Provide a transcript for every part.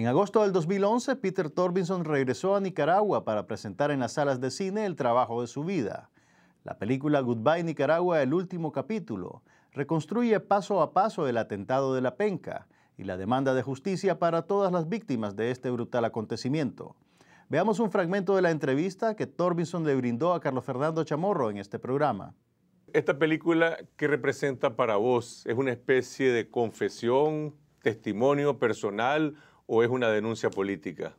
En agosto del 2011, Peter Torbinson regresó a Nicaragua para presentar en las salas de cine el trabajo de su vida. La película Goodbye Nicaragua, el último capítulo, reconstruye paso a paso el atentado de la penca y la demanda de justicia para todas las víctimas de este brutal acontecimiento. Veamos un fragmento de la entrevista que Torbinson le brindó a Carlos Fernando Chamorro en este programa. Esta película, ¿qué representa para vos? ¿Es una especie de confesión, testimonio personal o es una denuncia política?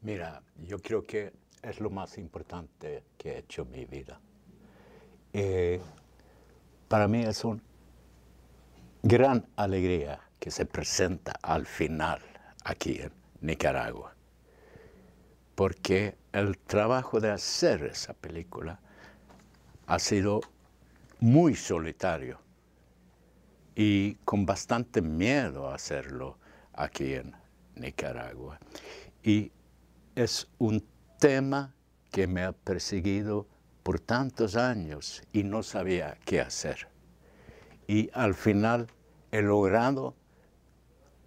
Mira, yo creo que es lo más importante que he hecho en mi vida. Eh, para mí es una gran alegría que se presenta al final aquí en Nicaragua, porque el trabajo de hacer esa película ha sido muy solitario y con bastante miedo a hacerlo aquí en Nicaragua. Y es un tema que me ha perseguido por tantos años y no sabía qué hacer. Y al final he logrado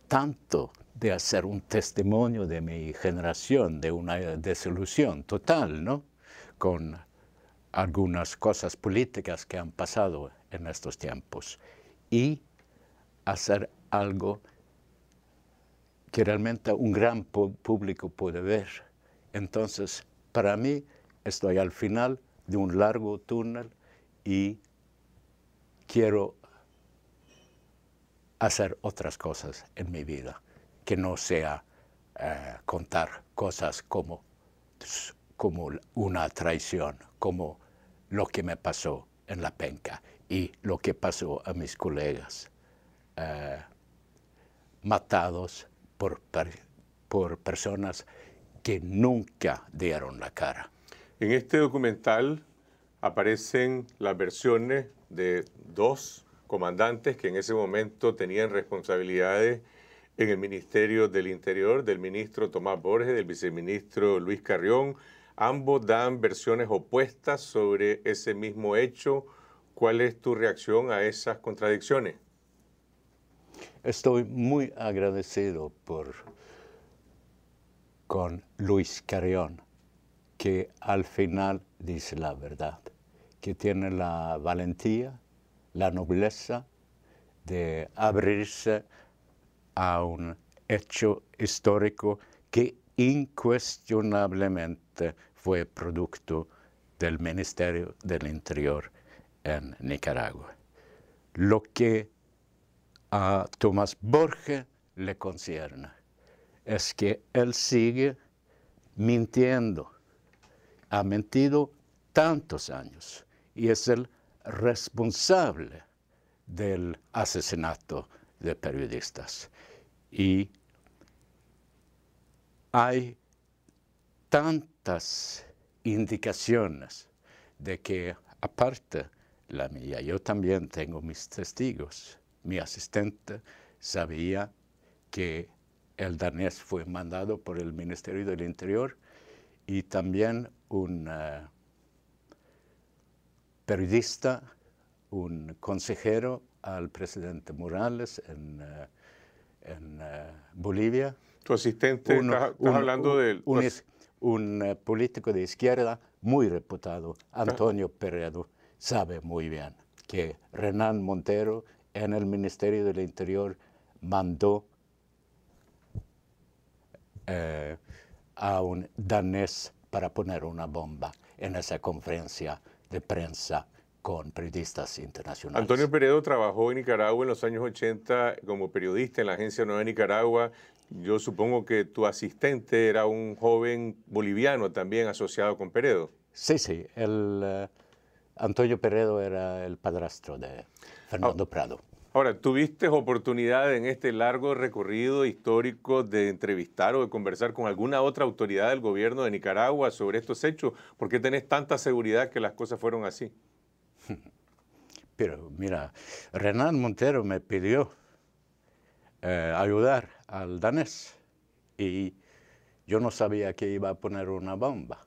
tanto de hacer un testimonio de mi generación, de una desilusión total, ¿no? Con algunas cosas políticas que han pasado en estos tiempos y hacer algo que realmente un gran público puede ver. Entonces, para mí, estoy al final de un largo túnel y quiero hacer otras cosas en mi vida, que no sea eh, contar cosas como, como una traición, como lo que me pasó en la penca y lo que pasó a mis colegas eh, matados por, personas que nunca dieron la cara. En este documental aparecen las versiones de dos comandantes que en ese momento tenían responsabilidades en el Ministerio del Interior, del ministro Tomás Borges, del viceministro Luis Carrión. Ambos dan versiones opuestas sobre ese mismo hecho. ¿Cuál es tu reacción a esas contradicciones? Estoy muy agradecido por con Luis Carrión, que al final dice la verdad, que tiene la valentía, la nobleza de abrirse a un hecho histórico que incuestionablemente fue producto del Ministerio del Interior en Nicaragua. Lo que a Tomás Borges le concierne. Es que él sigue mintiendo. Ha mentido tantos años y es el responsable del asesinato de periodistas. Y hay tantas indicaciones de que, aparte la mía, yo también tengo mis testigos mi asistente, sabía que el danés fue mandado por el Ministerio del Interior y también un eh, periodista, un consejero al presidente Morales en, eh, eh, Bolivia. Tu asistente, un, hablando político de izquierda muy reputado, Antonio Peredo, sabe muy bien que Renan Montero en el Ministerio del Interior mandó eh, a un danés para poner una bomba en esa conferencia de prensa con periodistas internacionales. Antonio Peredo trabajó en Nicaragua en los años 80 como periodista en la Agencia Nueva de Nicaragua. Yo supongo que tu asistente era un joven boliviano también asociado con Peredo. Sí, sí. Eh, Antonio Peredo era el padrastro de Fernando ah, Prado. Ahora, ¿tuviste oportunidad en este largo recorrido histórico de entrevistar o de conversar con alguna otra autoridad del gobierno de Nicaragua sobre estos hechos? ¿Por qué tenés tanta seguridad que las cosas fueron así? Pero mira, Renan Montero me pidió eh, ayudar al danés y yo no sabía que iba a poner una bomba.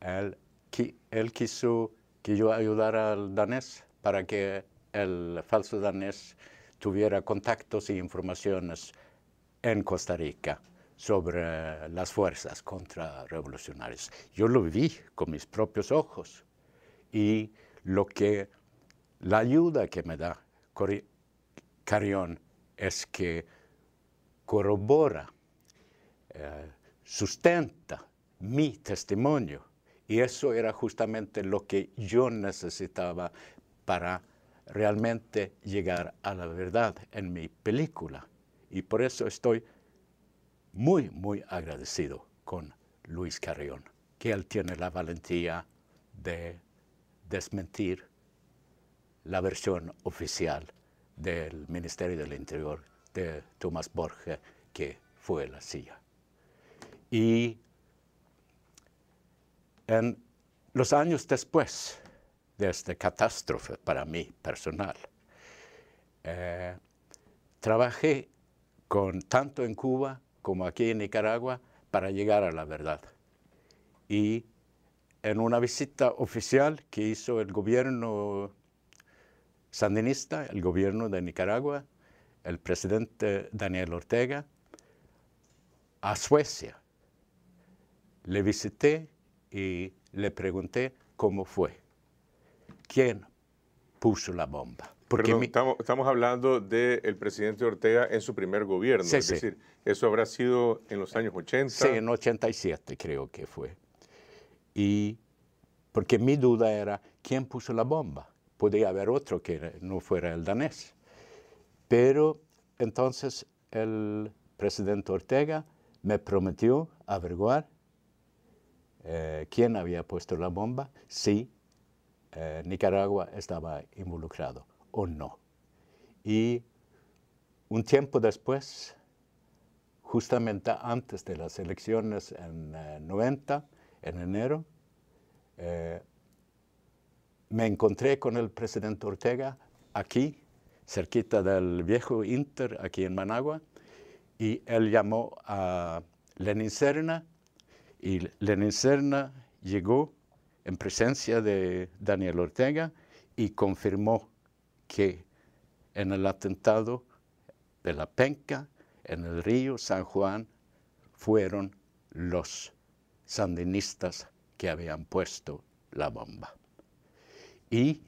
él quiso que yo ayudara al danés para que el falso danés tuviera contactos e informaciones en Costa Rica sobre las fuerzas contrarrevolucionarias. Yo lo vi con mis propios ojos y lo que la ayuda que me da Carión es que corrobora, eh, sustenta mi testimonio y eso era justamente lo que yo necesitaba para realmente llegar a la verdad en mi película. Y por eso estoy muy, muy agradecido con Luis Carrión, que él tiene la valentía de desmentir la versión oficial del Ministerio del Interior de Tomás Borges, que fue la CIA. Y en los años después de esta catástrofe para mí personal, eh, trabajé con, tanto en Cuba como aquí en Nicaragua para llegar a la verdad. Y en una visita oficial que hizo el gobierno sandinista, el gobierno de Nicaragua, el presidente Daniel Ortega, a Suecia. Le visité y le pregunté cómo fue. ¿Quién puso la bomba? Porque estamos, estamos, hablando del presidente Ortega en su primer gobierno. es decir, eso habrá sido en los años 80. Sí, en 87 creo que fue. Y porque mi duda era, ¿quién puso la bomba? Podía haber otro que no fuera el danés. Pero entonces el presidente Ortega me prometió averiguar eh, quién había puesto la bomba, si eh, Nicaragua estaba involucrado o no. Y un tiempo después, justamente antes de las elecciones en 90, eh, en enero, me encontré con el presidente Ortega aquí, cerquita del viejo Inter, aquí en Managua, y él llamó a Lenin Serna y Lenin Serna llegó en presencia de Daniel Ortega y confirmó que en el atentado de la penca en el río San Juan fueron los sandinistas que habían puesto la bomba. Y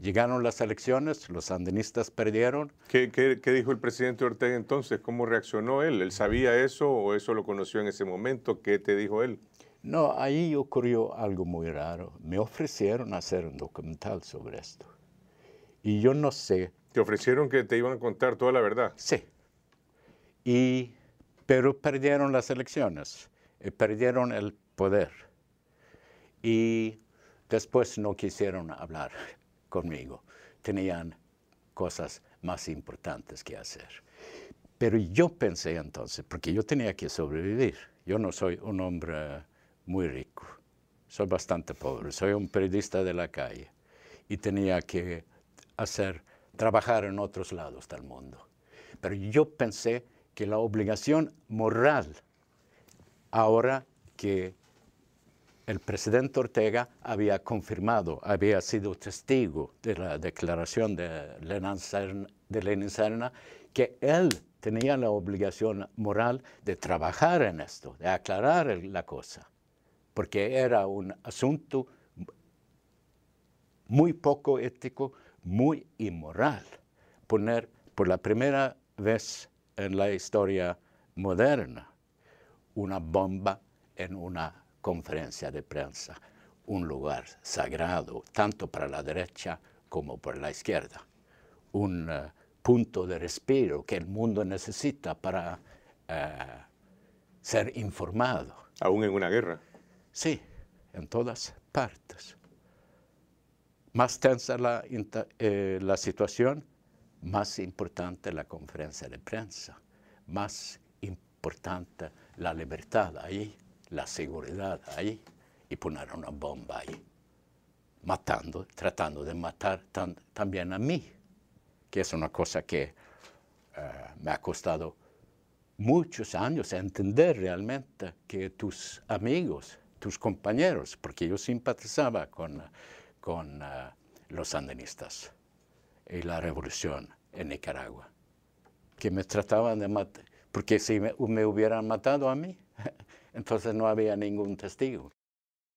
Llegaron las elecciones, los andinistas perdieron. ¿Qué, qué, dijo el presidente Ortega entonces? ¿Cómo reaccionó él? ¿Él sabía eso o eso lo conoció en ese momento? ¿Qué te dijo él? No, ahí ocurrió algo muy raro. Me ofrecieron hacer un documental sobre esto. Y yo no sé. ¿Te ofrecieron que te iban a contar toda la verdad? Sí. Y, pero perdieron las elecciones, eh, perdieron el poder. Y después no quisieron hablar conmigo. Tenían cosas más importantes que hacer. Pero yo pensé entonces, porque yo tenía que sobrevivir. Yo no soy un hombre muy rico, soy bastante pobre, soy un periodista de la calle y tenía que hacer, trabajar en otros lados del mundo. Pero yo pensé que la obligación moral, ahora que el presidente Ortega había confirmado, había sido testigo de la declaración de Lenin Serna, que él tenía la obligación moral de trabajar en esto, de aclarar la cosa, porque era un asunto muy poco ético, muy inmoral, poner por la primera vez en la historia moderna una bomba en una conferencia de prensa un lugar sagrado, tanto para la derecha como para la izquierda. Un eh, punto de respiro que el mundo necesita para eh, ser informado. ¿Aún en una guerra? Sí, en todas partes. Más tensa la, eh, la situación, más importante la conferencia de prensa, más importante la libertad ahí la seguridad ahí y poner una bomba ahí, matando, tratando de matar también a mí, que es una cosa que eh, me ha costado muchos años entender realmente que tus amigos, tus compañeros, porque yo simpatizaba con, con eh, los sandinistas y la revolución en Nicaragua, que me trataban de matar, porque si me hubieran matado a mí, Entonces no había ningún testigo.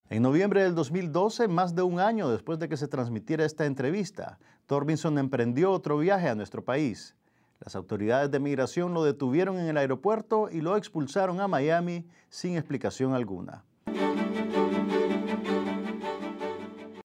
En noviembre del 2012, más de un año después de que se transmitiera esta entrevista, Torbinson emprendió otro viaje a nuestro país. Las autoridades de migración lo detuvieron en el aeropuerto y lo expulsaron a Miami sin explicación alguna.